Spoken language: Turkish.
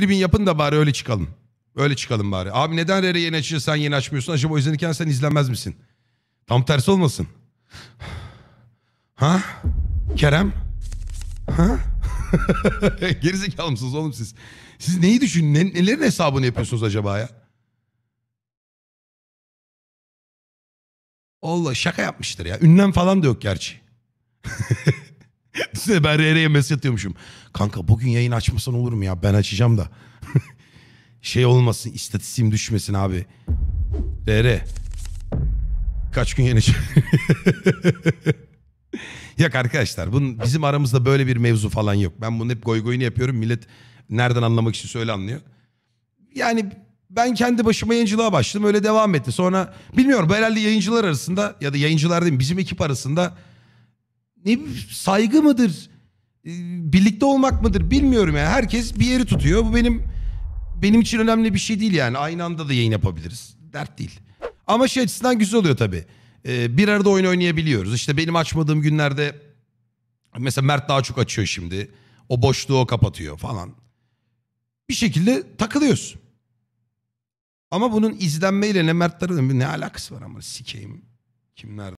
tribin yapın da bari öyle çıkalım. Öyle çıkalım bari. Abi neden Rere yeni açınca sen yeni açmıyorsun? Acaba o izlenirken sen izlenmez misin? Tam tersi olmasın. Ha? Kerem? Ha? Gerizekalı mısınız oğlum siz? Siz neyi düşünün? Ne, nelerin hesabını yapıyorsunuz acaba ya? Allah şaka yapmıştır ya. Ünlem falan da yok gerçi. Size ben RR'ye mesaj atıyormuşum. Kanka bugün yayın açmasan olur mu ya? Ben açacağım da. şey olmasın istatistiğim düşmesin abi. RR. Kaç gün yayın Yok arkadaşlar bunun, bizim aramızda böyle bir mevzu falan yok. Ben bunu hep goy goyunu yapıyorum. Millet nereden anlamak için söyle anlıyor. Yani ben kendi başıma yayıncılığa başladım öyle devam etti. Sonra bilmiyorum bu herhalde yayıncılar arasında ya da yayıncılar değil bizim ekip arasında ne saygı mıdır? Ee, birlikte olmak mıdır bilmiyorum yani. Herkes bir yeri tutuyor. Bu benim benim için önemli bir şey değil yani. Aynı anda da yayın yapabiliriz. Dert değil. Ama şey açısından güzel oluyor tabii. Ee, bir arada oyun oynayabiliyoruz. İşte benim açmadığım günlerde mesela Mert daha çok açıyor şimdi. O boşluğu o kapatıyor falan. Bir şekilde takılıyoruz. Ama bunun izlenmeyle ne Mert'lerin ne alakası var ama sikeyim. Kimler